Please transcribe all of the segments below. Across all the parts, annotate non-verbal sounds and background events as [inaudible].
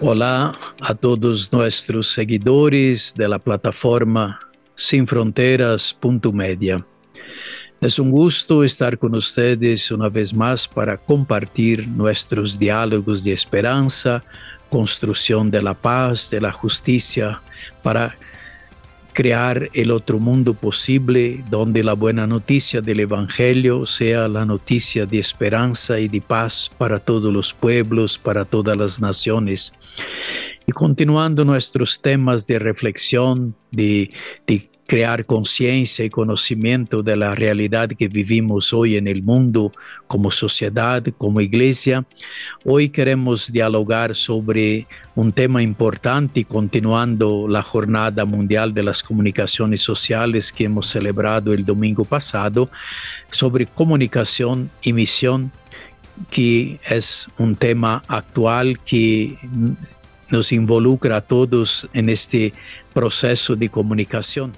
Hola a todos nuestros seguidores de la plataforma sinfronteras.media. Es un gusto estar con ustedes una vez más para compartir nuestros diálogos de esperanza, construcción de la paz, de la justicia, para crear el otro mundo posible donde la buena noticia del Evangelio sea la noticia de esperanza y de paz para todos los pueblos, para todas las naciones. Y continuando nuestros temas de reflexión, de, crear conciencia y conocimiento de la realidad que vivimos hoy en el mundo como sociedad, como iglesia. Hoy queremos dialogar sobre un tema importante continuando la Jornada Mundial de las Comunicaciones Sociales que hemos celebrado el domingo pasado sobre comunicación y misión que es un tema actual que nos involucra a todos en este proceso de comunicación.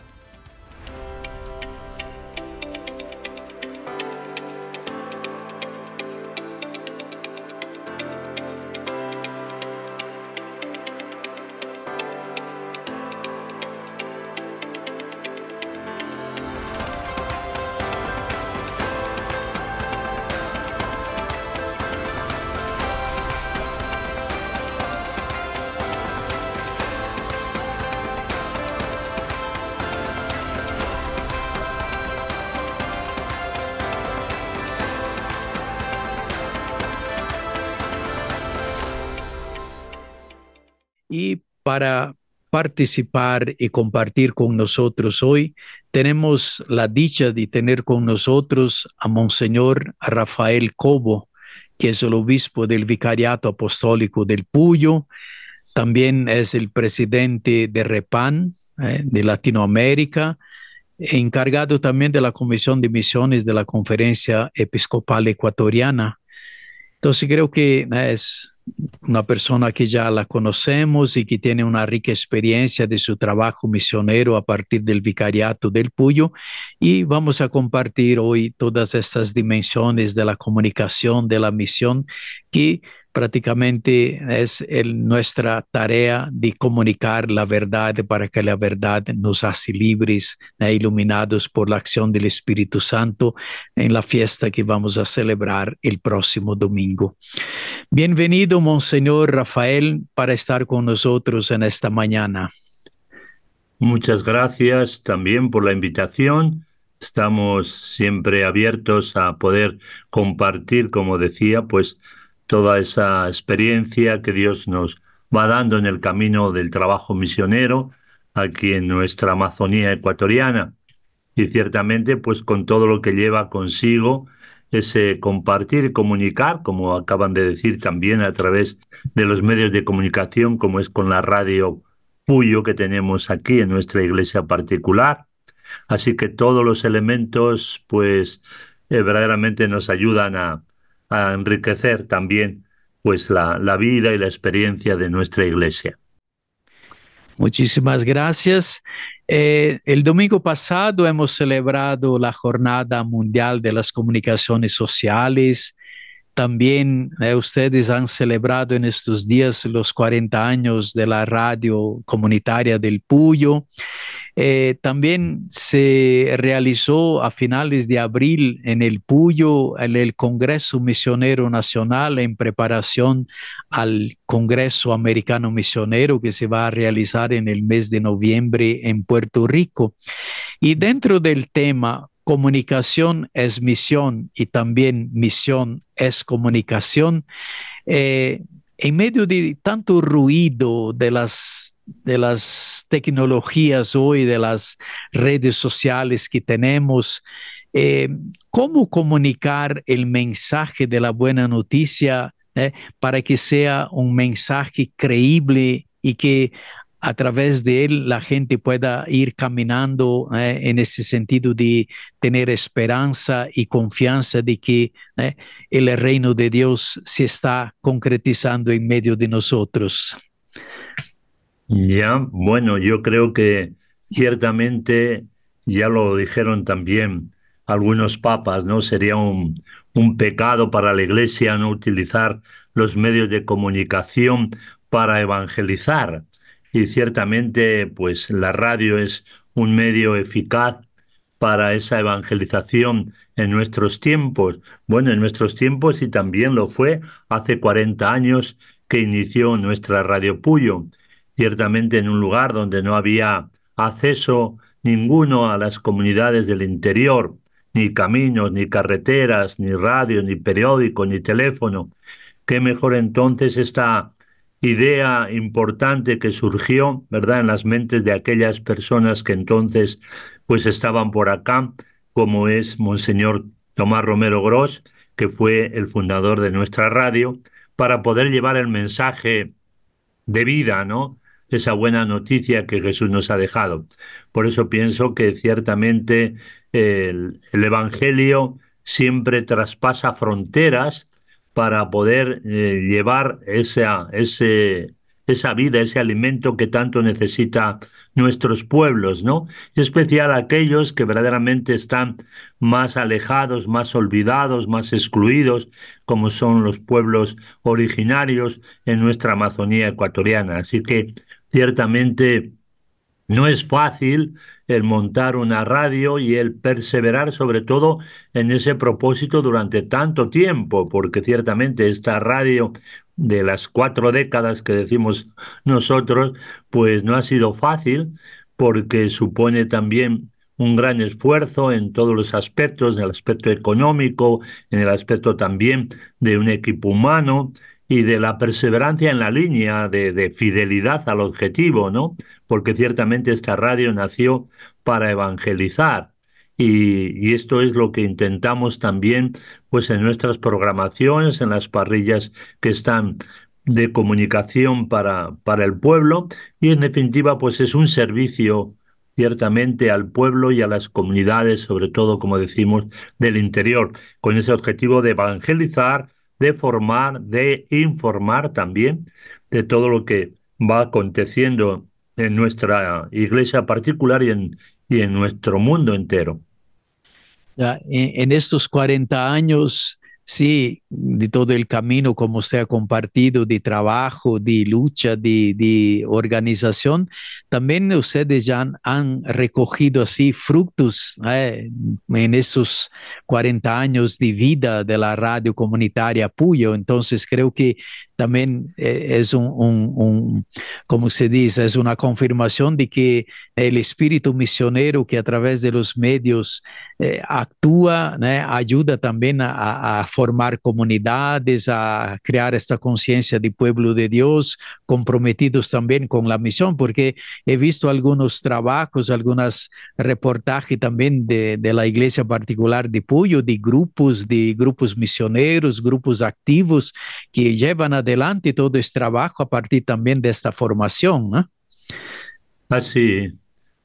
para participar y compartir con nosotros hoy. Tenemos la dicha de tener con nosotros a Monseñor Rafael Cobo, que es el obispo del Vicariato Apostólico del Puyo, también es el presidente de REPAN eh, de Latinoamérica, e encargado también de la Comisión de Misiones de la Conferencia Episcopal Ecuatoriana. Entonces creo que eh, es una persona que ya la conocemos y que tiene una rica experiencia de su trabajo misionero a partir del vicariato del Puyo. Y vamos a compartir hoy todas estas dimensiones de la comunicación, de la misión, que prácticamente es el, nuestra tarea de comunicar la verdad para que la verdad nos hace libres, e iluminados por la acción del Espíritu Santo en la fiesta que vamos a celebrar el próximo domingo. Bienvenido, Monseñor Rafael, para estar con nosotros en esta mañana. Muchas gracias también por la invitación. Estamos siempre abiertos a poder compartir, como decía, pues toda esa experiencia que Dios nos va dando en el camino del trabajo misionero aquí en nuestra Amazonía ecuatoriana. Y ciertamente, pues con todo lo que lleva consigo ese compartir y comunicar, como acaban de decir también a través de los medios de comunicación, como es con la radio Puyo que tenemos aquí en nuestra iglesia particular. Así que todos los elementos, pues, eh, verdaderamente nos ayudan a, a enriquecer también pues la, vida y la experiencia de nuestra iglesia. Muchísimas gracias. Eh, el domingo pasado hemos celebrado la Jornada Mundial de las Comunicaciones Sociales también eh, ustedes han celebrado en estos días los 40 años de la radio comunitaria del Puyo. Eh, también se realizó a finales de abril en el Puyo el Congreso Misionero Nacional en preparación al Congreso Americano Misionero que se va a realizar en el mes de noviembre en Puerto Rico. Y dentro del tema comunicación es misión y también misión es comunicación. Eh, en medio de tanto ruido de las, de las tecnologías hoy, de las redes sociales que tenemos, eh, ¿cómo comunicar el mensaje de la buena noticia eh, para que sea un mensaje creíble y que a través de él la gente pueda ir caminando eh, en ese sentido de tener esperanza y confianza de que eh, el reino de Dios se está concretizando en medio de nosotros. Ya, bueno, yo creo que ciertamente, ya lo dijeron también algunos papas, ¿no? Sería un pecado para la Iglesia no utilizar los medios de comunicación para evangelizar y ciertamente pues la radio es un medio eficaz para esa evangelización en nuestros tiempos. Bueno, en nuestros tiempos y también lo fue hace 40 años que inició nuestra Radio Puyo, ciertamente en un lugar donde no había acceso ninguno a las comunidades del interior, ni caminos, ni carreteras, ni radio, ni periódico, ni teléfono. Qué mejor entonces esta idea importante que surgió, ¿verdad?, en las mentes de aquellas personas que entonces pues estaban por acá, como es Monseñor Tomás Romero Gros, que fue el fundador de nuestra radio, para poder llevar el mensaje de vida, ¿no? Esa buena noticia que Jesús nos ha dejado. Por eso pienso que ciertamente el Evangelio siempre traspasa fronteras para poder eh, llevar esa, ese, esa vida, ese alimento que tanto necesita nuestros pueblos, ¿no? y especial aquellos que verdaderamente están más alejados, más olvidados, más excluidos, como son los pueblos originarios en nuestra Amazonía ecuatoriana. Así que ciertamente no es fácil el montar una radio y el perseverar sobre todo en ese propósito durante tanto tiempo, porque ciertamente esta radio de las cuatro décadas que decimos nosotros, pues no ha sido fácil, porque supone también un gran esfuerzo en todos los aspectos, en el aspecto económico, en el aspecto también de un equipo humano, y de la perseverancia en la línea de, fidelidad al objetivo, ¿no? Porque ciertamente esta radio nació para evangelizar y, esto es lo que intentamos también, pues en nuestras programaciones, en las parrillas que están de comunicación para, para el pueblo y en definitiva, pues es un servicio ciertamente al pueblo y a las comunidades, sobre todo, como decimos, del interior, con ese objetivo de evangelizar, de formar, de informar también de todo lo que va aconteciendo en nuestra iglesia particular y en, y en nuestro mundo entero. en, en, estos 40 años, sí, de todo el camino, como se ha compartido, de trabajo, de lucha, de, organización, también ustedes ya han, recogido así frutos eh, en esos 40 años de vida de la radio comunitaria Puyo. Entonces creo que también eh, es un, como se dice, es una confirmación de que el espíritu misionero que a través de los medios eh, actúa, ayuda también a, a formar comunidades comunidades, a crear esta conciencia de pueblo de Dios, comprometidos también con la misión, porque he visto algunos trabajos, algunos reportajes también de, de la iglesia particular de Puyo, de grupos, de grupos misioneros, grupos activos que llevan adelante todo este trabajo a partir también de esta formación. Así,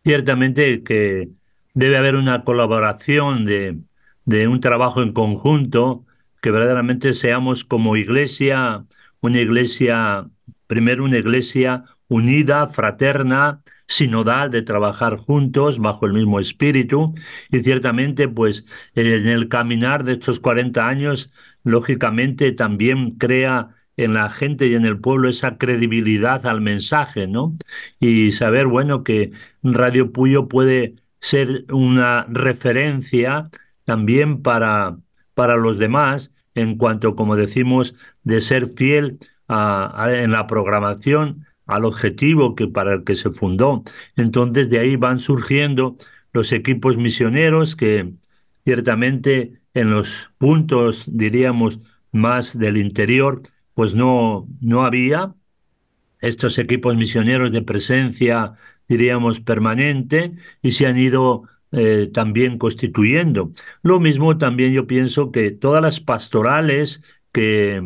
ciertamente que debe haber una colaboración de, de un trabajo en conjunto que verdaderamente seamos como iglesia, una iglesia, primero una iglesia unida, fraterna, sinodal, de trabajar juntos bajo el mismo espíritu. Y ciertamente, pues en el caminar de estos 40 años, lógicamente también crea en la gente y en el pueblo esa credibilidad al mensaje, ¿no? Y saber, bueno, que Radio Puyo puede ser una referencia también para, para los demás en cuanto, como decimos, de ser fiel en la programación al objetivo que para el que se fundó. Entonces de ahí van surgiendo los equipos misioneros que ciertamente en los puntos, diríamos, más del interior, pues no, no había estos equipos misioneros de presencia, diríamos, permanente y se han ido eh, también constituyendo. Lo mismo también yo pienso que todas las pastorales que,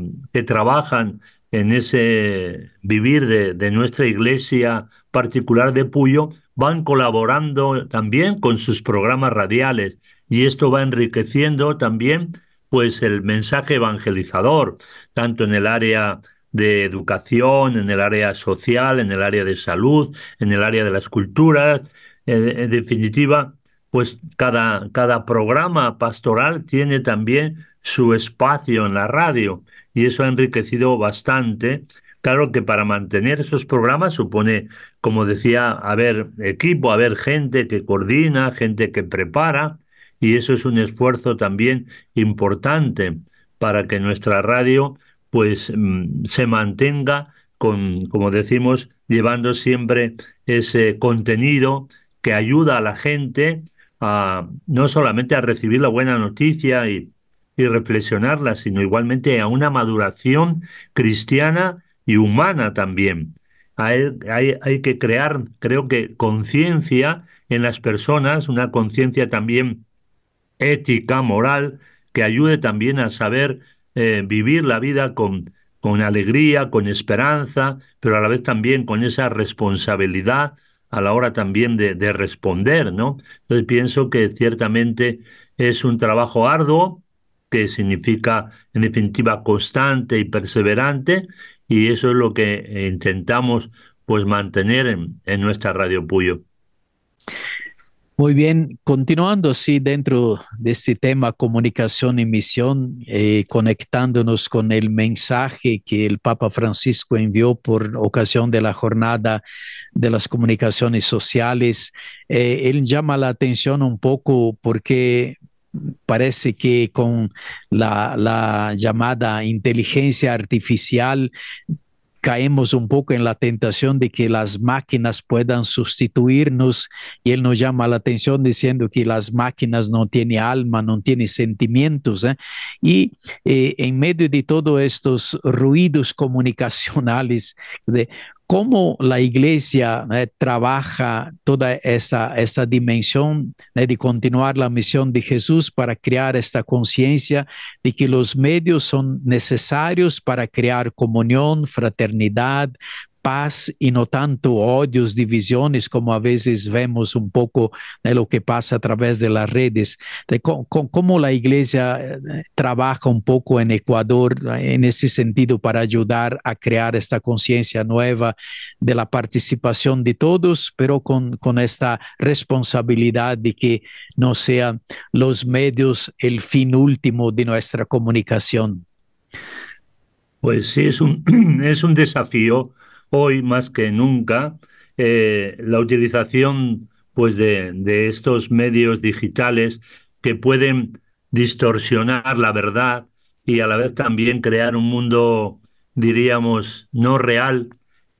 trabajan en ese vivir de, nuestra iglesia particular de Puyo van colaborando también con sus programas radiales y esto va enriqueciendo también pues el mensaje evangelizador tanto en el área de educación, en el área social, en el área de salud, en el área de las culturas, eh, en definitiva pues cada, cada programa pastoral tiene también su espacio en la radio y eso ha enriquecido bastante. Claro que para mantener esos programas supone, como decía, haber equipo, haber gente que coordina, gente que prepara, y eso es un esfuerzo también importante para que nuestra radio pues mm, se mantenga con, como decimos, llevando siempre ese contenido que ayuda a la gente a, no solamente a recibir la buena noticia y, reflexionarla, sino igualmente a una maduración cristiana y humana también. Hay, que crear, creo que, conciencia en las personas, una conciencia también ética, moral, que ayude también a saber eh, vivir la vida con, con alegría, con esperanza, pero a la vez también con esa responsabilidad a la hora también de, responder, ¿no? Entonces pienso que ciertamente es un trabajo arduo, que significa en definitiva constante y perseverante, y eso es lo que eh, intentamos pues mantener en, en nuestra Radio Puyo. Muy bien, continuando sí, dentro de este tema comunicación y misión, eh, conectándonos con el mensaje que el Papa Francisco envió por ocasión de la jornada de las comunicaciones sociales, eh, él llama la atención un poco porque parece que con la, la, llamada inteligencia artificial caemos un poco en la tentación de que las máquinas puedan sustituirnos y él nos llama la atención diciendo que las máquinas no tienen alma, no tienen sentimientos. ¿eh? Y eh, en medio de todos estos ruidos comunicacionales de cómo la iglesia eh, trabaja toda esta, dimensión eh, de continuar la misión de Jesús para crear esta conciencia de que los medios son necesarios para crear comunión, fraternidad, paz y no tanto odios, divisiones, como a veces vemos un poco de lo que pasa a través de las redes, de cómo la iglesia eh, trabaja un poco en Ecuador eh, en ese sentido para ayudar a crear esta conciencia nueva de la participación de todos, pero con, esta responsabilidad de que no sean los medios el fin último de nuestra comunicación. Pues sí, es un [clears throat] desafío hoy más que nunca eh, la utilización pues, de, estos medios digitales que pueden distorsionar la verdad y a la vez también crear un mundo, diríamos, no real.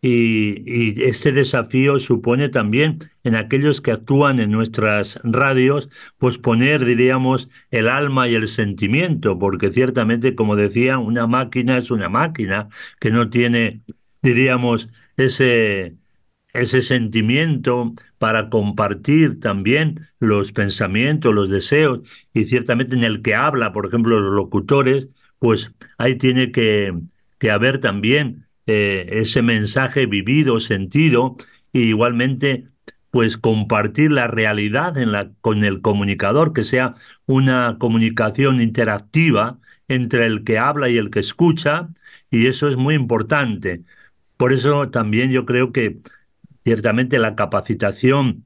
Y, y, este desafío supone también en aquellos que actúan en nuestras radios, pues poner, diríamos, el alma y el sentimiento, porque ciertamente, como decía, una máquina es una máquina que no tiene diríamos, ese, ese sentimiento para compartir también los pensamientos, los deseos, y ciertamente en el que habla, por ejemplo, los locutores, pues ahí tiene que, que haber también eh, ese mensaje vivido, sentido, y igualmente pues compartir la realidad en la, con el comunicador, que sea una comunicación interactiva entre el que habla y el que escucha, y eso es muy importante. Por eso también yo creo que ciertamente la capacitación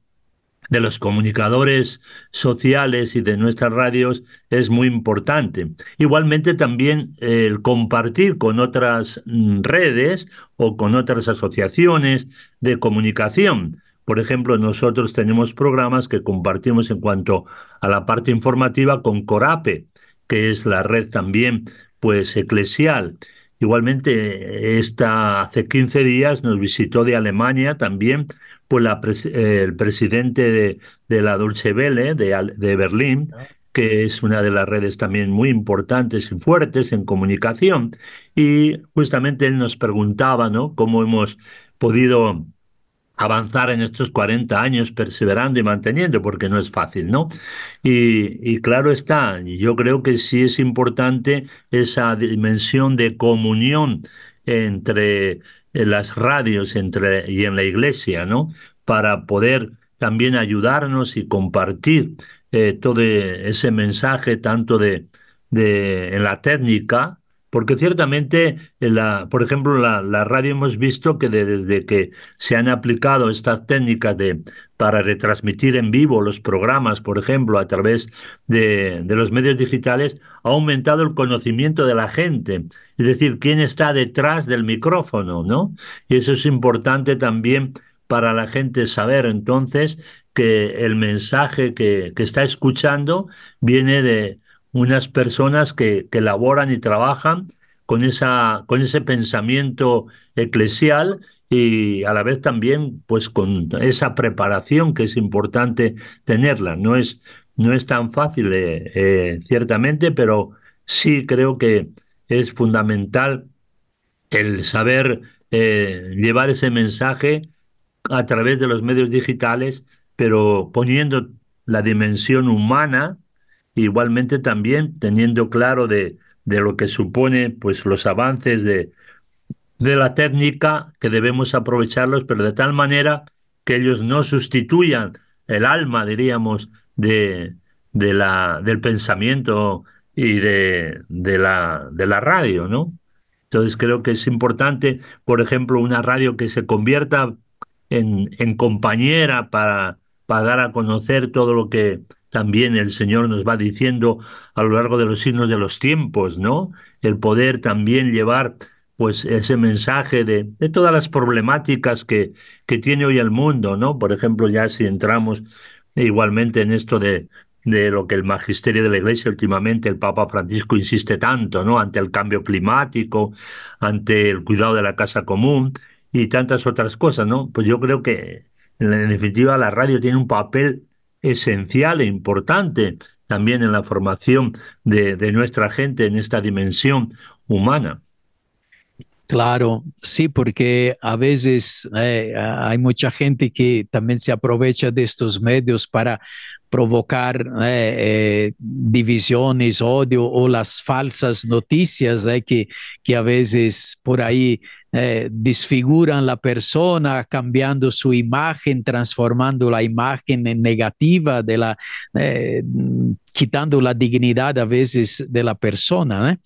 de los comunicadores sociales y de nuestras radios es muy importante. Igualmente también eh, el compartir con otras mm, redes o con otras asociaciones de comunicación. Por ejemplo, nosotros tenemos programas que compartimos en cuanto a la parte informativa con Corape, que es la red también pues eclesial Igualmente, esta, hace 15 días nos visitó de Alemania también pues, el presidente de, la Dolce Vele ¿eh? de, Berlín, ah. que es una de las redes también muy importantes y fuertes en comunicación. Y justamente él nos preguntaba ¿no? cómo hemos podido avanzar en estos 40 años perseverando y manteniendo, porque no es fácil, ¿no? Y, claro está, yo creo que sí es importante esa dimensión de comunión entre las radios entre, y en la iglesia, ¿no? Para poder también ayudarnos y compartir eh, todo ese mensaje, tanto de, de, en la técnica, porque ciertamente, eh, por ejemplo, la, la radio hemos visto que desde que se han aplicado estas técnicas de, para retransmitir en vivo los programas, por ejemplo, a través de, los medios digitales, ha aumentado el conocimiento de la gente, es decir, quién está detrás del micrófono, ¿no? Y eso es importante también para la gente saber entonces que el mensaje que está escuchando viene de, unas personas que, que laboran y trabajan con, esa, con ese pensamiento eclesial y a la vez también pues con esa preparación que es importante tenerla. No es, no es tan fácil, eh, eh, ciertamente, pero sí creo que es fundamental el saber eh, llevar ese mensaje a través de los medios digitales, pero poniendo la dimensión humana igualmente también teniendo claro de, de lo que supone pues, los avances de, de la técnica, que debemos aprovecharlos, pero de tal manera que ellos no sustituyan el alma, diríamos, de, de la, del pensamiento y de, de, la, de la radio, ¿no? Entonces creo que es importante, por ejemplo, una radio que se convierta en, en compañera para, para dar a conocer todo lo que también el Señor nos va diciendo a lo largo de los signos de los tiempos, ¿no? El poder también llevar pues ese mensaje de, de todas las problemáticas que, que, tiene hoy el mundo, ¿no? Por ejemplo, ya si entramos igualmente en esto de, de lo que el magisterio de la Iglesia últimamente, el Papa Francisco insiste tanto, ¿no? Ante el cambio climático, ante el cuidado de la casa común y tantas otras cosas, ¿no? Pues yo creo que, en definitiva, la radio tiene un papel esencial e importante también en la formación de, nuestra gente en esta dimensión humana. Claro, sí, porque a veces eh, hay mucha gente que también se aprovecha de estos medios para provocar eh, eh, divisiones, odio o las falsas noticias eh, que, que a veces por ahí desfiguran la persona, cambiando su imagen, transformando la imagen en negativa, de la, quitando la dignidad a veces de la persona.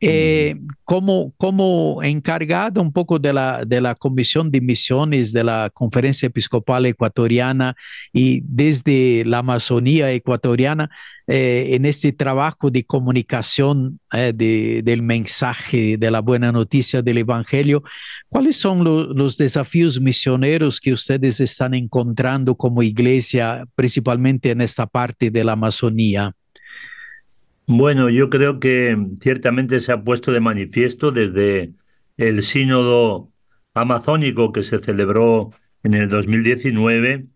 Eh, como, como un poco de la, de la Comisión de Misiones de la Conferencia Episcopal Ecuatoriana y desde la Amazonía ecuatoriana, eh, en este trabajo de comunicación eh, de, del mensaje de la buena noticia del Evangelio, ¿cuáles son los desafíos misioneros que ustedes están encontrando como iglesia, principalmente en esta parte de la Amazonía? Bueno, yo creo que ciertamente se ha puesto de manifiesto desde el sínodo amazónico que se celebró en el 2019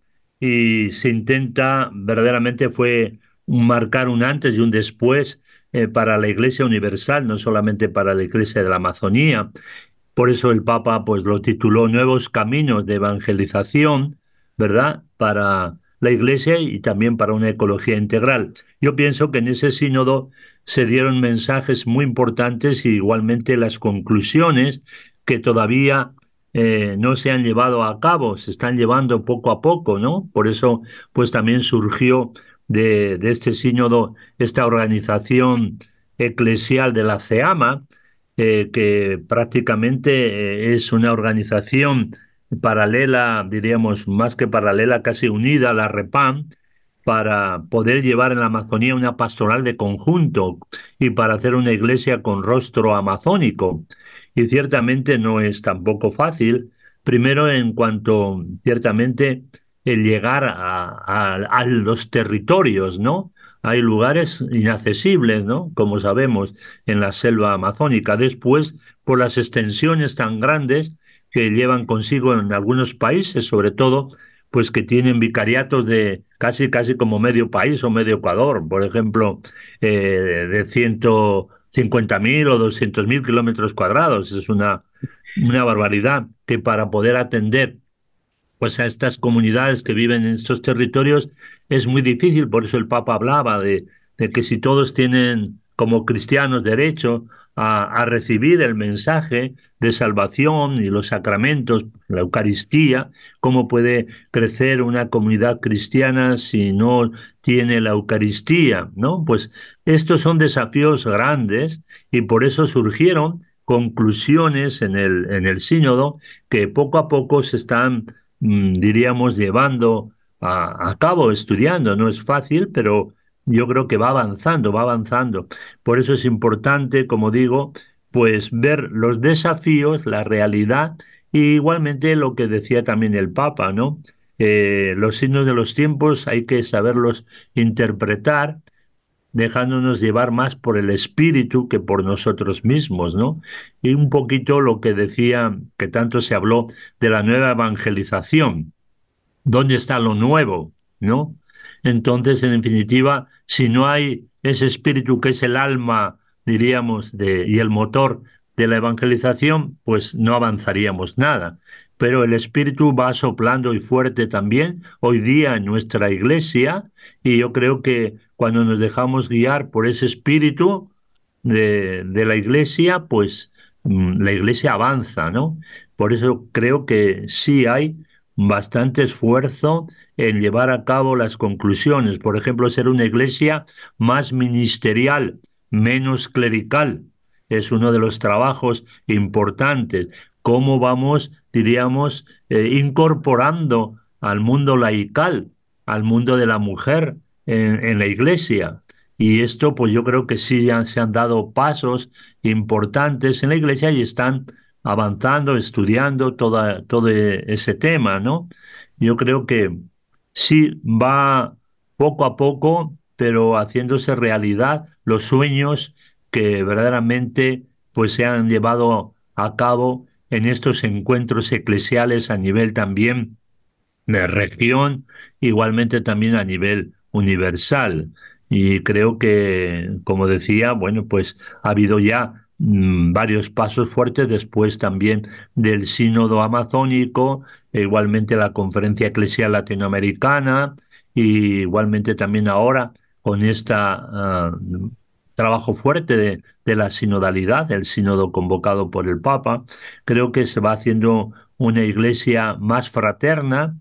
y se intenta verdaderamente fue marcar un antes y un después eh, para la Iglesia universal, no solamente para la Iglesia de la Amazonía. Por eso el Papa pues lo tituló Nuevos Caminos de Evangelización, ¿verdad? Para la Iglesia y también para una ecología integral. Yo pienso que en ese sínodo se dieron mensajes muy importantes y igualmente las conclusiones que todavía eh, no se han llevado a cabo, se están llevando poco a poco, ¿no? Por eso, pues también surgió de, este sínodo esta organización eclesial de la CEAMA, eh, que prácticamente eh, es una organización paralela, diríamos más que paralela, casi unida a la REPAM, para poder llevar en la Amazonía una pastoral de conjunto y para hacer una iglesia con rostro amazónico. Y ciertamente no es tampoco fácil, primero en cuanto ciertamente el llegar a, a los territorios, ¿no? Hay lugares inaccesibles, ¿no? Como sabemos, en la selva amazónica. Después, por las extensiones tan grandes que llevan consigo en algunos países, sobre todo, pues que tienen vicariatos de casi, casi como medio país o medio Ecuador, por ejemplo, eh, de 150.000 o 200.000 kilómetros cuadrados. Es una, una barbaridad que para poder atender pues a estas comunidades que viven en estos territorios es muy difícil, por eso el Papa hablaba de, de que si todos tienen como cristianos derecho a, recibir el mensaje de salvación y los sacramentos, la Eucaristía, cómo puede crecer una comunidad cristiana si no tiene la Eucaristía, ¿no? Pues estos son desafíos grandes y por eso surgieron conclusiones en el, en el sínodo que poco a poco se están, mm, diríamos, llevando a cabo, estudiando. No es fácil, pero yo creo que va avanzando, va avanzando. Por eso es importante, como digo, pues ver los desafíos, la realidad y igualmente lo que decía también el Papa, ¿no? Eh, los signos de los tiempos hay que saberlos interpretar, dejándonos llevar más por el espíritu que por nosotros mismos, ¿no? Y un poquito lo que decía, que tanto se habló de la nueva evangelización. ¿Dónde está lo nuevo, no? Entonces, en definitiva, si no hay ese espíritu que es el alma, diríamos, de, y el motor de la evangelización, pues no avanzaríamos nada. Pero el espíritu va soplando y fuerte también hoy día en nuestra iglesia y yo creo que cuando nos dejamos guiar por ese espíritu de, de la iglesia, pues mm, la iglesia avanza, ¿no? Por eso creo que sí hay bastante esfuerzo en llevar a cabo las conclusiones. Por ejemplo, ser una iglesia más ministerial, menos clerical. Es uno de los trabajos importantes. ¿Cómo vamos, diríamos, eh, incorporando al mundo laical, al mundo de la mujer en, la iglesia? Y esto, pues yo creo que sí ya se han dado pasos importantes en la iglesia y están avanzando, estudiando toda, todo e-, ese tema, ¿no? Yo creo que Sí, va poco a poco, pero haciéndose realidad los sueños que verdaderamente pues se han llevado a cabo en estos encuentros eclesiales a nivel también de región, igualmente también a nivel universal. Y creo que, como decía, bueno, pues ha habido ya Mm, varios pasos fuertes después también del sínodo amazónico, e igualmente la conferencia eclesial latinoamericana y igualmente también ahora con este trabajo fuerte de, de la sinodalidad, el sínodo convocado por el Papa, creo que se va haciendo una iglesia más fraterna,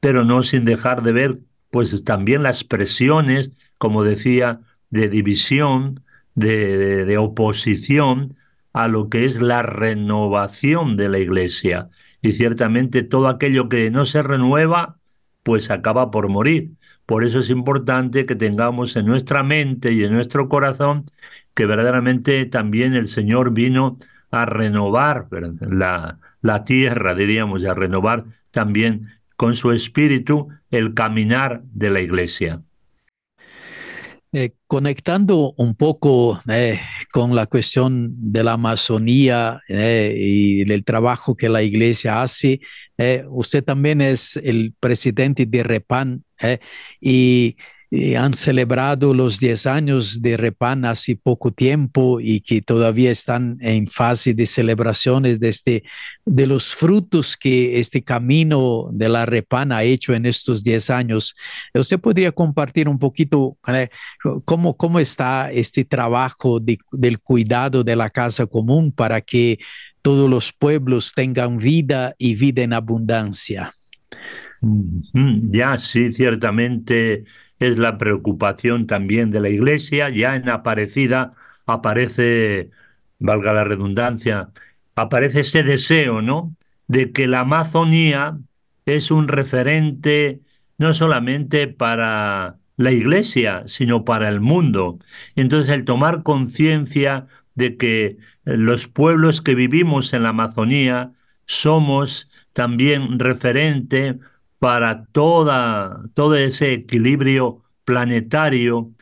pero no sin dejar de ver pues también las presiones, como decía, de división de, oposición a lo que es la renovación de la Iglesia. Y ciertamente todo aquello que no se renueva, pues acaba por morir. Por eso es importante que tengamos en nuestra mente y en nuestro corazón que verdaderamente también el Señor vino a renovar la, la tierra, diríamos, y a renovar también con su espíritu el caminar de la Iglesia. Eh, conectando un poco eh, con la cuestión de la Amazonía eh, y del trabajo que la iglesia hace, usted también es el presidente de Repan y han celebrado los 10 años de Repan hace poco tiempo y que todavía están en fase de celebraciones de, este, de los frutos que este camino de la repana ha hecho en estos 10 años. ¿Usted podría compartir un poquito eh, cómo, cómo está este trabajo del cuidado de la casa común para que todos los pueblos tengan vida y vida en abundancia? Mm, mm, ya, sí, ciertamente es la preocupación también de la Iglesia. Ya en Aparecida aparece, valga la redundancia, aparece ese deseo, ¿no? De que la Amazonía es un referente no solamente para la Iglesia, sino para el mundo. Entonces, el tomar conciencia de que los pueblos que vivimos en la Amazonía somos también referente para toda, todo ese equilibrio planetario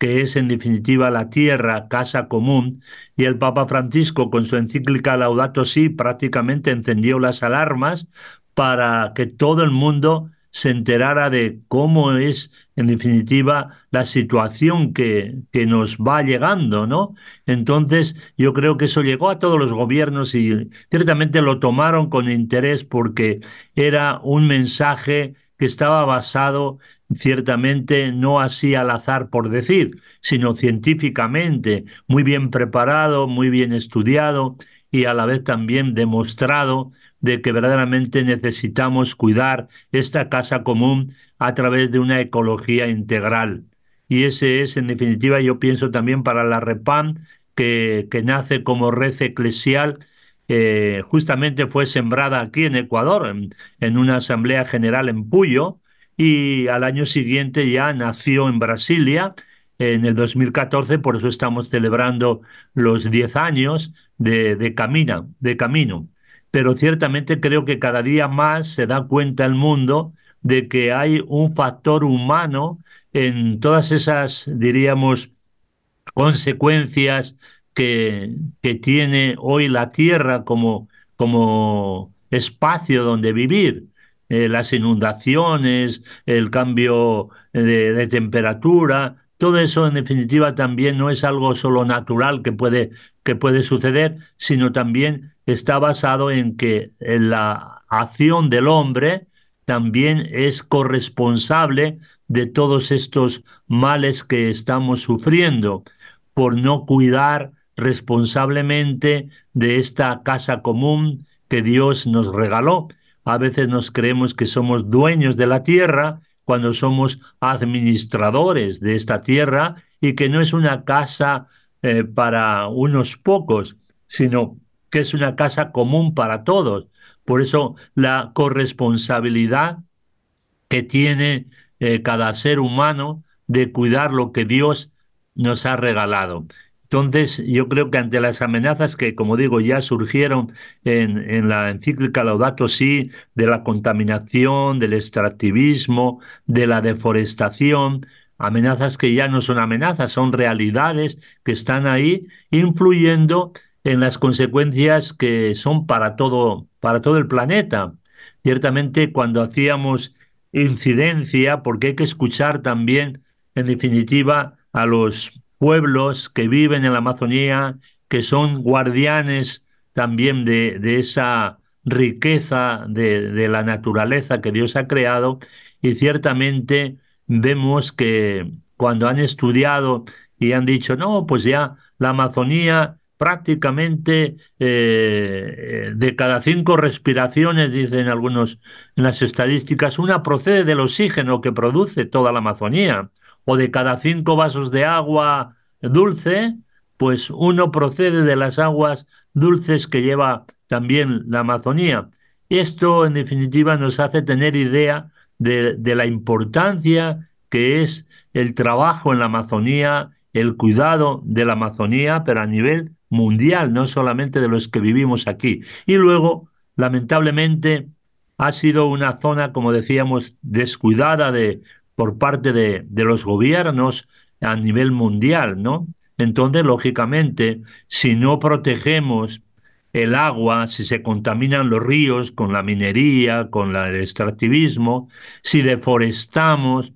que es en definitiva la tierra, casa común, y el Papa Francisco con su encíclica Laudato Si prácticamente encendió las alarmas para que todo el mundo se enterara de cómo es en definitiva, la situación que, que, nos va llegando, ¿no? Entonces, yo creo que eso llegó a todos los gobiernos y ciertamente lo tomaron con interés porque era un mensaje que estaba basado ciertamente no así al azar por decir, sino científicamente, muy bien preparado, muy bien estudiado y a la vez también demostrado de que verdaderamente necesitamos cuidar esta casa común a través de una ecología integral. Y ese es, en definitiva, yo pienso también para la REPAM, que, que nace como red eclesial, eh, justamente fue sembrada aquí en Ecuador, en, una asamblea general en Puyo, y al año siguiente ya nació en Brasilia, en el 2014, por eso estamos celebrando los 10 años de, camina, de camino pero ciertamente creo que cada día más se da cuenta el mundo de que hay un factor humano en todas esas, diríamos, consecuencias que, tiene hoy la Tierra como, como espacio donde vivir. Eh, las inundaciones, el cambio de temperatura, todo eso, en definitiva, también no es algo solo natural que puede, que puede suceder, sino también está basado en que la acción del hombre también es corresponsable de todos estos males que estamos sufriendo por no cuidar responsablemente de esta casa común que Dios nos regaló. A veces nos creemos que somos dueños de la tierra cuando somos administradores de esta tierra y que no es una casa eh, para unos pocos, sino que es una casa común para todos. Por eso la corresponsabilidad que tiene eh, cada ser humano de cuidar lo que Dios nos ha regalado. Entonces, yo creo que ante las amenazas que, como digo, ya surgieron en, en la encíclica Laudato Si, de la contaminación, del extractivismo, de la deforestación, amenazas que ya no son amenazas, son realidades que están ahí influyendo en las consecuencias que son para todo, para todo el planeta. Ciertamente, cuando hacíamos incidencia, porque hay que escuchar también, en definitiva, a los pueblos que viven en la Amazonía, que son guardianes también de, esa riqueza de, la naturaleza que Dios ha creado y ciertamente vemos que cuando han estudiado y han dicho, no, pues ya la Amazonía prácticamente eh, eh, de cada cinco respiraciones, dicen algunos en las estadísticas, una procede del oxígeno que produce toda la Amazonía o de cada cinco vasos de agua dulce, pues uno procede de las aguas dulces que lleva también la Amazonía. Esto, en definitiva, nos hace tener idea de, la importancia que es el trabajo en la Amazonía, el cuidado de la Amazonía, pero a nivel mundial, no solamente de los que vivimos aquí. Y luego, lamentablemente, ha sido una zona, como decíamos, descuidada de, por parte de, de los gobiernos a nivel mundial, ¿no? Entonces, lógicamente, si no protegemos el agua, si se contaminan los ríos con la minería, con el extractivismo, si deforestamos,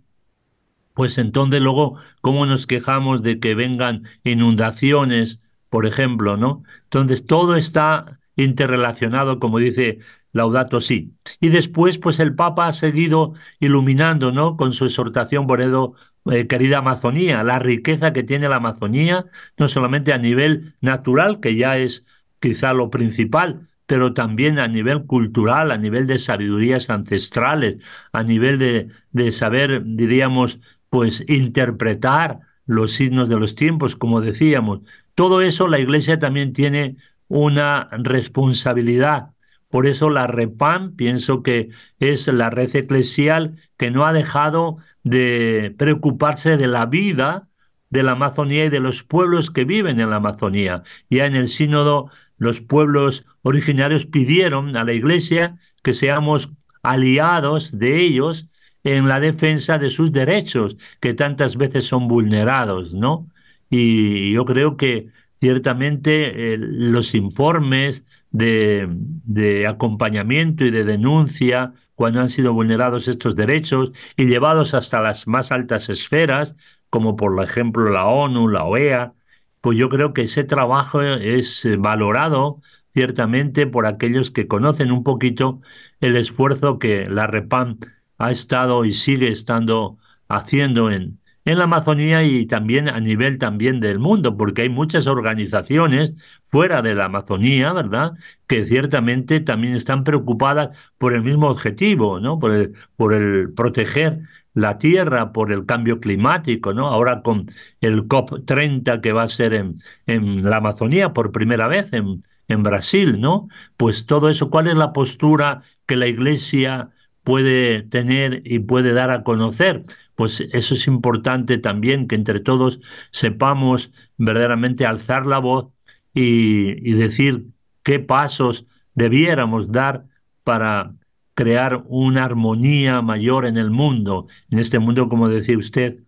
pues entonces luego, ¿cómo nos quejamos de que vengan inundaciones, por ejemplo, ¿no? Entonces, todo está interrelacionado, como dice Laudato Si. Y después, pues el Papa ha seguido iluminando, ¿no? Con su exhortación, Boredo, eh, querida Amazonía, la riqueza que tiene la Amazonía, no solamente a nivel natural, que ya es quizá lo principal, pero también a nivel cultural, a nivel de sabidurías ancestrales, a nivel de, de saber, diríamos, pues interpretar los signos de los tiempos, como decíamos. Todo eso la Iglesia también tiene una responsabilidad por eso la REPAM, pienso que es la red eclesial que no ha dejado de preocuparse de la vida de la Amazonía y de los pueblos que viven en la Amazonía. Ya en el sínodo los pueblos originarios pidieron a la Iglesia que seamos aliados de ellos en la defensa de sus derechos, que tantas veces son vulnerados, ¿no? Y yo creo que ciertamente eh, los informes, de, acompañamiento y de denuncia cuando han sido vulnerados estos derechos y llevados hasta las más altas esferas, como por ejemplo la ONU, la OEA, pues yo creo que ese trabajo es eh, valorado ciertamente por aquellos que conocen un poquito el esfuerzo que la REPAM ha estado y sigue estando haciendo en, en la Amazonía y también a nivel también del mundo, porque hay muchas organizaciones fuera de la Amazonía, ¿verdad? Que ciertamente también están preocupadas por el mismo objetivo, ¿no? Por el, por el proteger la Tierra por el cambio climático, ¿no? Ahora con el COP30 que va a ser en, en la Amazonía por primera vez en, en Brasil, ¿no? Pues todo eso, ¿cuál es la postura que la Iglesia puede tener y puede dar a conocer. Pues eso es importante también, que entre todos sepamos verdaderamente alzar la voz y, decir qué pasos debiéramos dar para crear una armonía mayor en el mundo, en este mundo, como decía usted,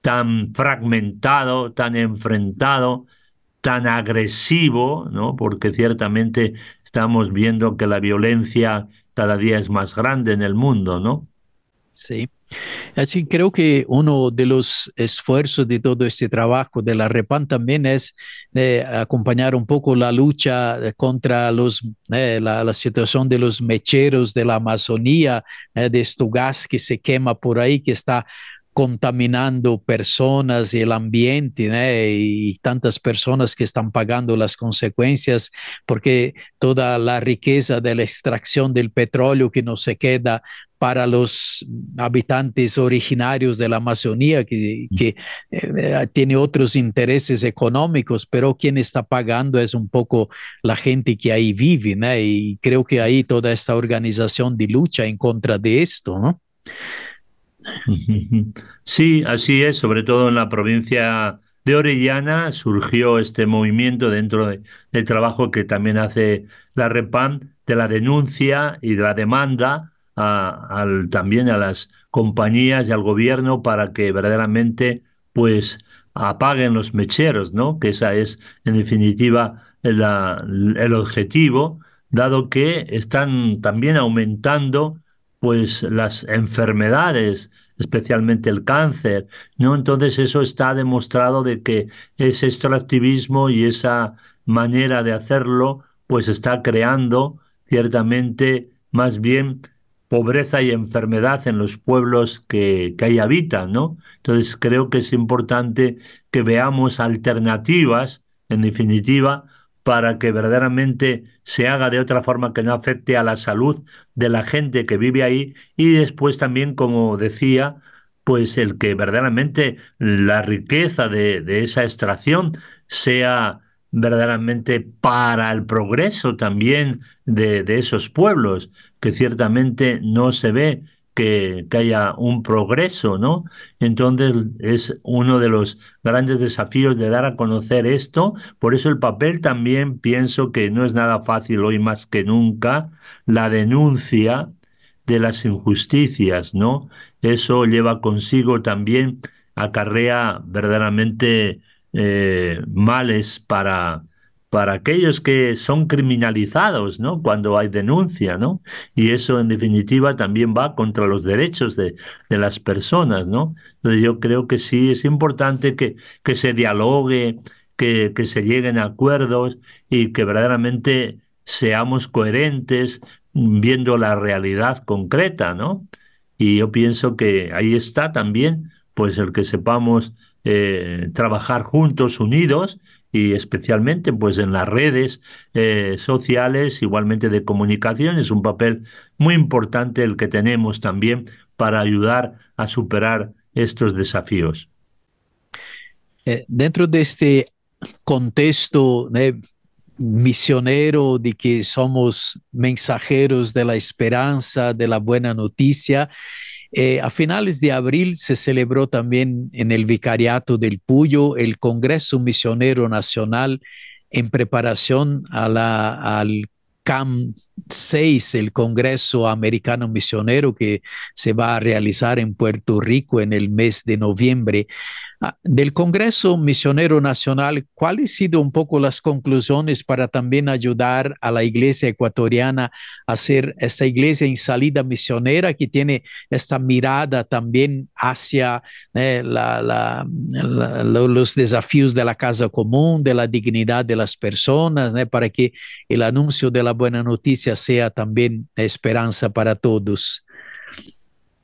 tan fragmentado, tan enfrentado, tan agresivo, ¿no? porque ciertamente estamos viendo que la violencia cada día es más grande en el mundo, ¿no? Sí. Así creo que uno de los esfuerzos de todo este trabajo de la REPAN también es eh, acompañar un poco la lucha eh, contra los, eh, la, situación de los mecheros de la Amazonía, de este gas que se quema por ahí, que está contaminando personas y el ambiente, ¿no? y tantas personas que están pagando las consecuencias, porque toda la riqueza de la extracción del petróleo que no se queda para los habitantes originarios de la Amazonía, que, que eh, tiene otros intereses económicos, pero quien está pagando es un poco la gente que ahí vive, ¿no? y creo que ahí toda esta organización de lucha en contra de esto, ¿no? Sí, así es, sobre todo en la provincia de Orellana surgió este movimiento dentro del trabajo que también hace la REPAM de la denuncia y de la demanda también a las compañías y al gobierno para que verdaderamente pues apaguen los mecheros, ¿no? Que esa es en definitiva el objetivo, dado que están también aumentando pues las enfermedades, especialmente el cáncer, ¿no? Entonces eso está demostrado de que ese extractivismo y esa manera de hacerlo, pues está creando ciertamente más bien pobreza y enfermedad en los pueblos que, ahí habitan, ¿no? Entonces creo que es importante que veamos alternativas, en definitiva, para que verdaderamente se haga de otra forma que no afecte a la salud de la gente que vive ahí y después también, como decía, pues el que verdaderamente la riqueza de, esa extracción sea verdaderamente para el progreso también de esos pueblos, que ciertamente no se ve que, haya un progreso, ¿no? Entonces es uno de los grandes desafíos de dar a conocer esto. Por eso el papel también pienso que no es nada fácil hoy más que nunca la denuncia de las injusticias, ¿no? Eso lleva consigo también, acarrea verdaderamente eh, males para, para aquellos que son criminalizados, ¿no? Cuando hay denuncia, ¿no? Y eso, en definitiva, también va contra los derechos de, las personas, ¿no? Entonces yo creo que sí es importante que, que se dialogue, que, que se lleguen a acuerdos y que verdaderamente seamos coherentes viendo la realidad concreta, ¿no? Y yo pienso que ahí está también, pues el que sepamos eh, trabajar juntos, unidos, y especialmente pues en las redes eh, sociales, igualmente de comunicación, es un papel muy importante el que tenemos también para ayudar a superar estos desafíos. Eh, dentro de este contexto eh, misionero de que somos mensajeros de la esperanza, de la buena noticia, eh, a finales de abril se celebró también en el Vicariato del Puyo el Congreso Misionero Nacional en preparación a la, al CAM 6, el Congreso Americano Misionero que se va a realizar en Puerto Rico en el mes de noviembre. Ah, del Congreso Misionero Nacional, ¿cuáles han sido un poco las conclusiones para también ayudar a la iglesia ecuatoriana a ser esta iglesia en salida misionera que tiene esta mirada también hacia eh, los desafíos de la casa común, de la dignidad de las personas, eh, para que el anuncio de la buena noticia sea también esperanza para todos?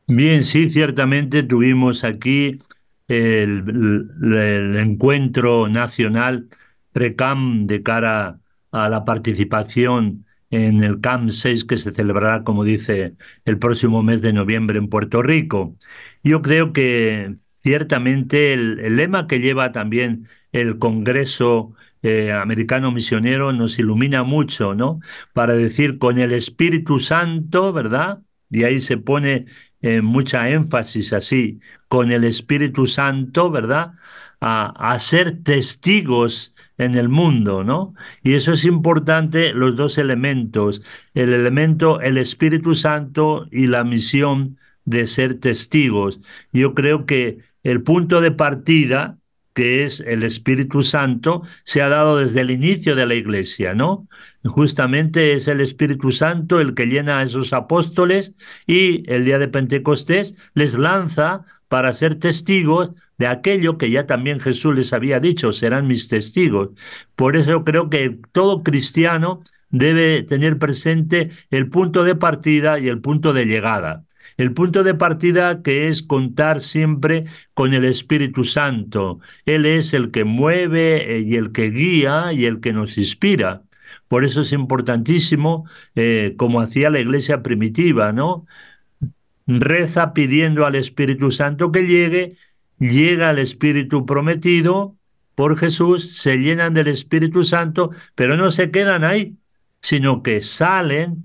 Bien, sí, ciertamente tuvimos aquí el, encuentro nacional PRECAM de cara a la participación en el CAM 6 que se celebrará, como dice, el próximo mes de noviembre en Puerto Rico. Yo creo que ciertamente el, lema que lleva también el Congreso eh, Americano Misionero nos ilumina mucho, ¿no? Para decir con el Espíritu Santo, ¿verdad? Y ahí se pone eh, mucha énfasis así, con el Espíritu Santo, ¿verdad? A, a, ser testigos en el mundo, ¿no? Y eso es importante, los dos elementos, el elemento, el Espíritu Santo y la misión de ser testigos. Yo creo que el punto de partida que es el Espíritu Santo, se ha dado desde el inicio de la Iglesia, ¿no? Justamente es el Espíritu Santo el que llena a esos apóstoles y el día de Pentecostés les lanza para ser testigos de aquello que ya también Jesús les había dicho, serán mis testigos. Por eso creo que todo cristiano debe tener presente el punto de partida y el punto de llegada. El punto de partida que es contar siempre con el Espíritu Santo. Él es el que mueve eh, y el que guía y el que nos inspira. Por eso es importantísimo, eh, como hacía la iglesia primitiva, ¿no? Reza pidiendo al Espíritu Santo que llegue, llega el Espíritu prometido por Jesús, se llenan del Espíritu Santo, pero no se quedan ahí, sino que salen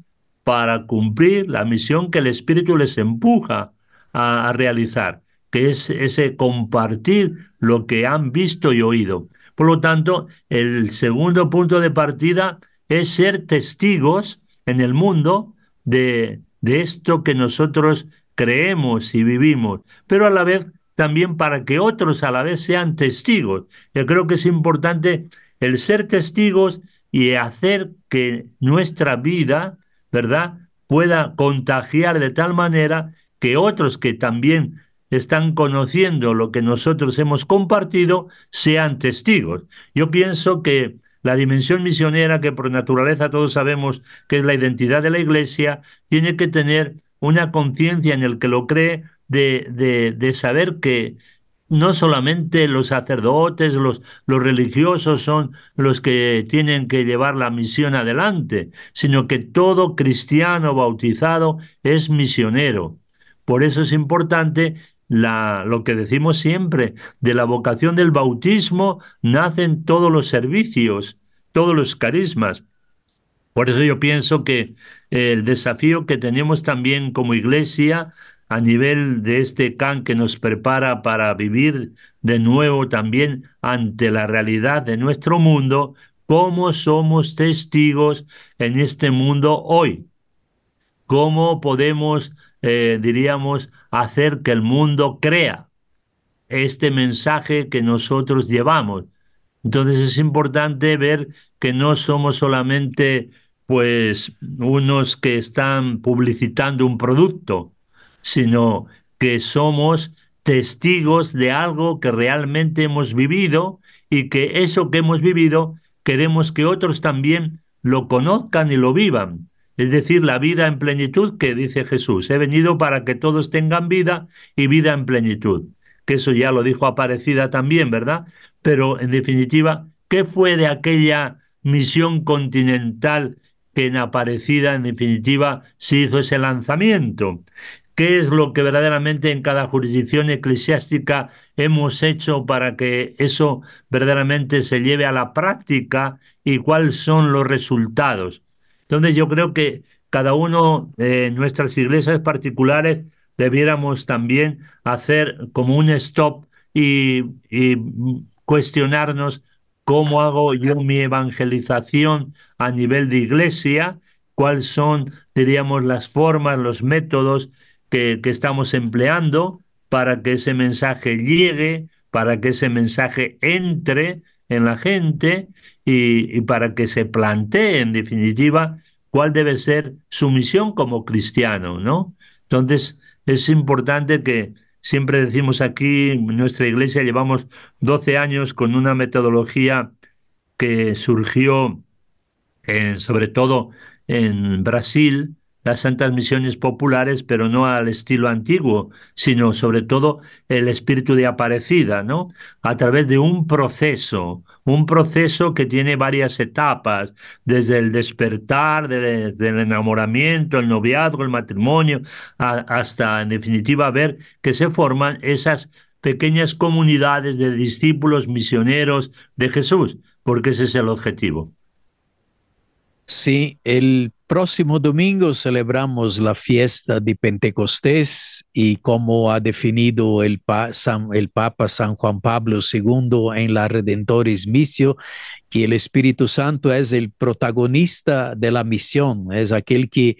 para cumplir la misión que el Espíritu les empuja a, realizar, que es ese compartir lo que han visto y oído. Por lo tanto, el segundo punto de partida es ser testigos en el mundo de, de esto que nosotros creemos y vivimos, pero a la vez también para que otros a la vez sean testigos. Yo creo que es importante el ser testigos y hacer que nuestra vida ¿verdad? Pueda contagiar de tal manera que otros que también están conociendo lo que nosotros hemos compartido sean testigos. Yo pienso que la dimensión misionera, que por naturaleza todos sabemos que es la identidad de la Iglesia, tiene que tener una conciencia en el que lo cree de, de, de saber que no solamente los sacerdotes, los, religiosos son los que tienen que llevar la misión adelante, sino que todo cristiano bautizado es misionero. Por eso es importante la, lo que decimos siempre, de la vocación del bautismo nacen todos los servicios, todos los carismas. Por eso yo pienso que el desafío que tenemos también como iglesia a nivel de este can que nos prepara para vivir de nuevo también ante la realidad de nuestro mundo, cómo somos testigos en este mundo hoy, cómo podemos, eh, diríamos, hacer que el mundo crea este mensaje que nosotros llevamos. Entonces es importante ver que no somos solamente pues unos que están publicitando un producto, sino que somos testigos de algo que realmente hemos vivido y que eso que hemos vivido queremos que otros también lo conozcan y lo vivan. Es decir, la vida en plenitud que dice Jesús. He venido para que todos tengan vida y vida en plenitud. Que eso ya lo dijo Aparecida también, ¿verdad? Pero en definitiva, ¿qué fue de aquella misión continental que en Aparecida, en definitiva, se hizo ese lanzamiento? qué es lo que verdaderamente en cada jurisdicción eclesiástica hemos hecho para que eso verdaderamente se lleve a la práctica y cuáles son los resultados. Entonces yo creo que cada uno de nuestras iglesias particulares debiéramos también hacer como un stop y, y cuestionarnos cómo hago yo mi evangelización a nivel de iglesia, cuáles son, diríamos, las formas, los métodos que, estamos empleando para que ese mensaje llegue, para que ese mensaje entre en la gente y, para que se plantee, en definitiva, cuál debe ser su misión como cristiano, ¿no? Entonces, es importante que siempre decimos aquí, en nuestra iglesia llevamos 12 años con una metodología que surgió eh, sobre todo en Brasil, las santas misiones populares, pero no al estilo antiguo, sino sobre todo el espíritu de aparecida, ¿no? A través de un proceso, un proceso que tiene varias etapas, desde el despertar, del, el enamoramiento, el noviazgo, el matrimonio, hasta en definitiva ver que se forman esas pequeñas comunidades de discípulos misioneros de Jesús, porque ese es el objetivo. Sí, el próximo domingo celebramos la fiesta de Pentecostés y como ha definido el, Papa San Juan Pablo II en la Redentoris Missio, que el Espíritu Santo es el protagonista de la misión, es aquel que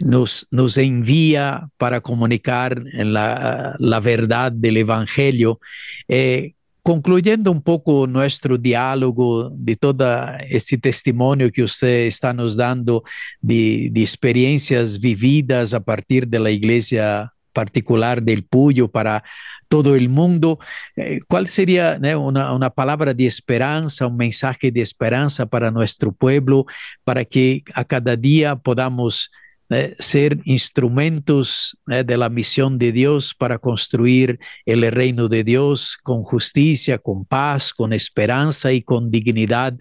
nos, envía para comunicar la, verdad del Evangelio. Eh, concluyendo un poco nuestro diálogo de todo este testimonio que usted está nos dando de, experiencias vividas a partir de la iglesia particular del Puyo para todo el mundo, eh, ¿cuál sería eh, una, palabra de esperanza, un mensaje de esperanza para nuestro pueblo, para que a cada día podamos eh, ser instrumentos eh, de la misión de Dios para construir el reino de Dios con justicia, con paz, con esperanza y con dignidad,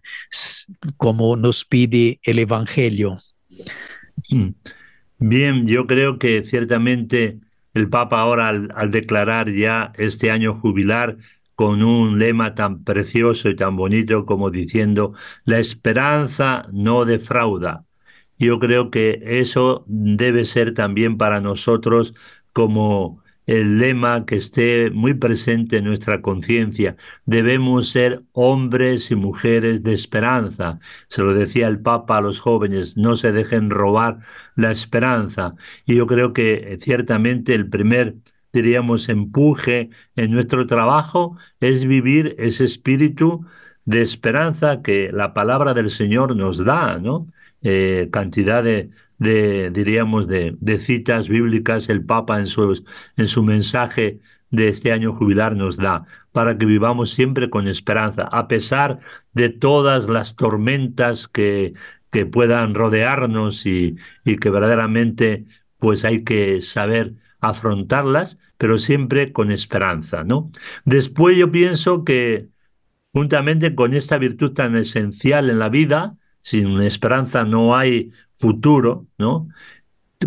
como nos pide el Evangelio. Mm. Bien, yo creo que ciertamente el Papa ahora al declarar ya este año jubilar con un lema tan precioso y tan bonito como diciendo, la esperanza no defrauda. Yo creo que eso debe ser también para nosotros como el lema que esté muy presente en nuestra conciencia. Debemos ser hombres y mujeres de esperanza. Se lo decía el Papa a los jóvenes, no se dejen robar la esperanza. Y yo creo que ciertamente el primer, diríamos, empuje en nuestro trabajo es vivir ese espíritu de esperanza que la palabra del Señor nos da, ¿no? Eh, cantidad de, diríamos, de, citas bíblicas el Papa en, en su mensaje de este año jubilar nos da, para que vivamos siempre con esperanza, a pesar de todas las tormentas que, que puedan rodearnos y, y que verdaderamente pues hay que saber afrontarlas, pero siempre con esperanza, ¿no? Después yo pienso que juntamente con esta virtud tan esencial en la vida, sin esperanza no hay futuro, ¿no?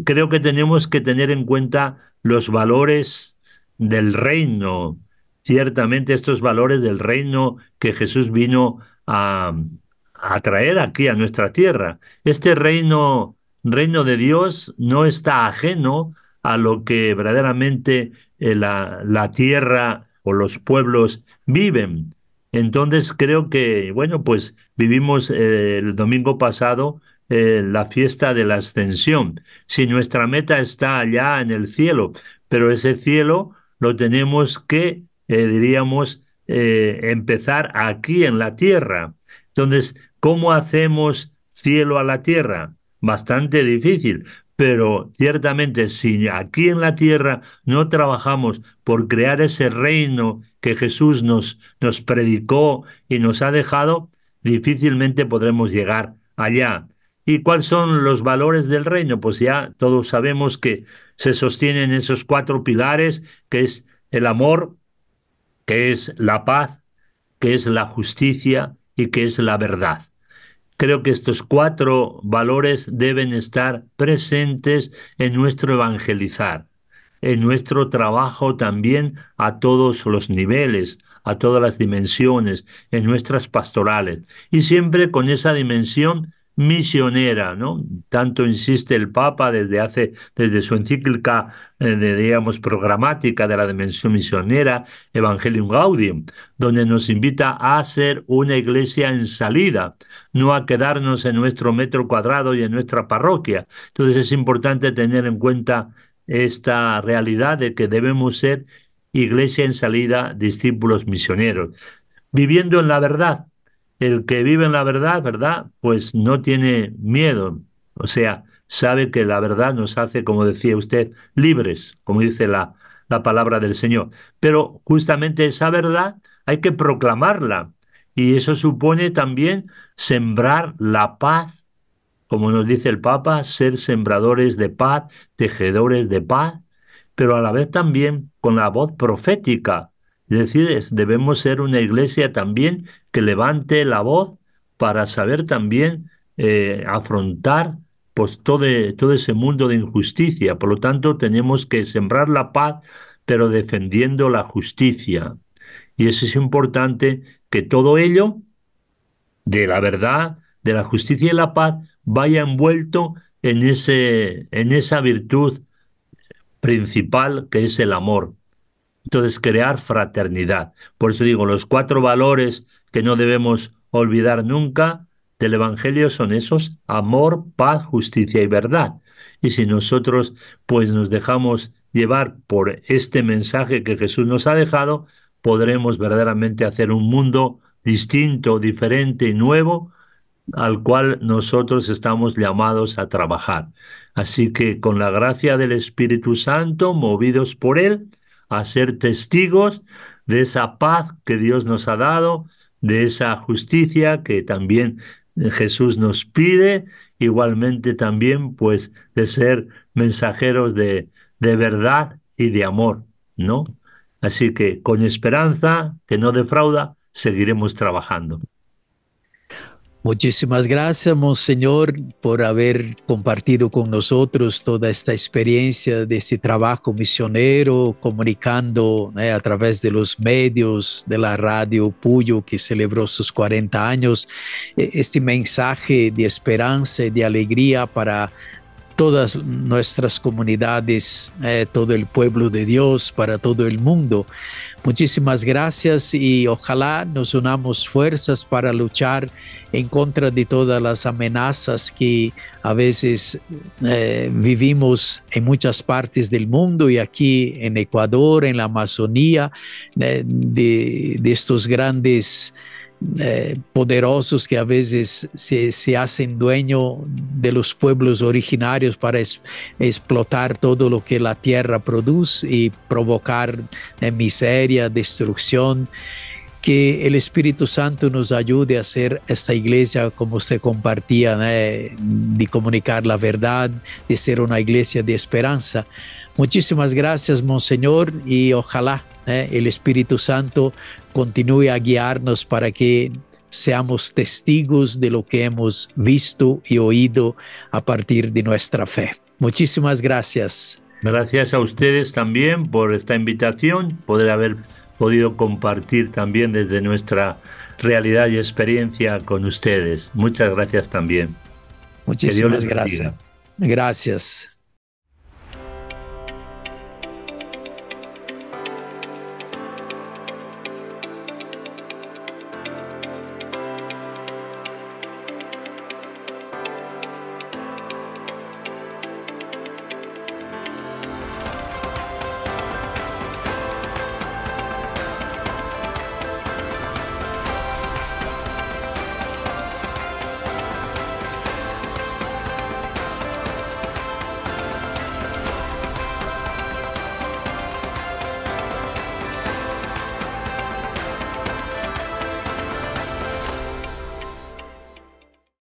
Creo que tenemos que tener en cuenta los valores del reino, ciertamente estos valores del reino que Jesús vino a, traer aquí a nuestra tierra. Este reino, reino de Dios no está ajeno a lo que verdaderamente eh, la tierra o los pueblos viven. Entonces creo que, bueno, pues vivimos eh, el domingo pasado eh, la fiesta de la ascensión. Si nuestra meta está allá en el cielo, pero ese cielo lo tenemos que, eh, diríamos, empezar aquí en la tierra. Entonces, ¿cómo hacemos cielo a la tierra? Bastante difícil, pero ciertamente si aquí en la tierra no trabajamos por crear ese reino que Jesús nos, nos predicó y nos ha dejado, difícilmente podremos llegar allá. ¿Y cuáles son los valores del reino? Pues ya todos sabemos que se sostienen esos cuatro pilares, que es el amor, que es la paz, que es la justicia y que es la verdad. Creo que estos cuatro valores deben estar presentes en nuestro evangelizar en nuestro trabajo también a todos los niveles, a todas las dimensiones, en nuestras pastorales, y siempre con esa dimensión misionera, ¿no? Tanto insiste el Papa desde hace, desde su encíclica, eh, de, digamos, programática de la dimensión misionera, Evangelium Gaudium, donde nos invita a ser una iglesia en salida, no a quedarnos en nuestro metro cuadrado y en nuestra parroquia. Entonces es importante tener en cuenta esta realidad de que debemos ser iglesia en salida, discípulos misioneros, viviendo en la verdad. El que vive en la verdad, ¿verdad? Pues no tiene miedo, o sea, sabe que la verdad nos hace, como decía usted, libres, como dice la, la palabra del Señor. Pero justamente esa verdad hay que proclamarla y eso supone también sembrar la paz como nos dice el Papa, ser sembradores de paz, tejedores de paz, pero a la vez también con la voz profética. Es decir, debemos ser una iglesia también que levante la voz para saber también eh, afrontar pues, todo, todo ese mundo de injusticia. Por lo tanto, tenemos que sembrar la paz, pero defendiendo la justicia. Y eso es importante que todo ello, de la verdad, de la justicia y la paz, vaya envuelto en, ese, en esa virtud principal que es el amor. Entonces, crear fraternidad. Por eso digo, los cuatro valores que no debemos olvidar nunca del Evangelio son esos, amor, paz, justicia y verdad. Y si nosotros pues nos dejamos llevar por este mensaje que Jesús nos ha dejado, podremos verdaderamente hacer un mundo distinto, diferente y nuevo al cual nosotros estamos llamados a trabajar. Así que con la gracia del Espíritu Santo, movidos por Él, a ser testigos de esa paz que Dios nos ha dado, de esa justicia que también Jesús nos pide, igualmente también pues de ser mensajeros de, de verdad y de amor, ¿no? Así que con esperanza que no defrauda, seguiremos trabajando. Muchísimas gracias, Monseñor, por haber compartido con nosotros toda esta experiencia de este trabajo misionero, comunicando eh, a través de los medios, de la radio Puyo, que celebró sus 40 años, e, este mensaje de esperanza y de alegría para todas nuestras comunidades, eh, todo el pueblo de Dios, para todo el mundo. Muchísimas gracias y ojalá nos unamos fuerzas para luchar en contra de todas las amenazas que a veces eh, vivimos en muchas partes del mundo y aquí en Ecuador, en la Amazonía, eh, de, de, estos grandes eh, poderosos que a veces se, hacen dueño de los pueblos originarios para explotar todo lo que la tierra produce y provocar eh, miseria, destrucción. Que el Espíritu Santo nos ayude a hacer esta iglesia, como usted compartía, eh, de comunicar la verdad, de ser una iglesia de esperanza Muchísimas gracias, Monseñor, y ojalá ¿eh? el Espíritu Santo continúe a guiarnos para que seamos testigos de lo que hemos visto y oído a partir de nuestra fe. Muchísimas gracias. Gracias a ustedes también por esta invitación, poder haber podido compartir también desde nuestra realidad y experiencia con ustedes. Muchas gracias también. Muchísimas gracias. Gracias.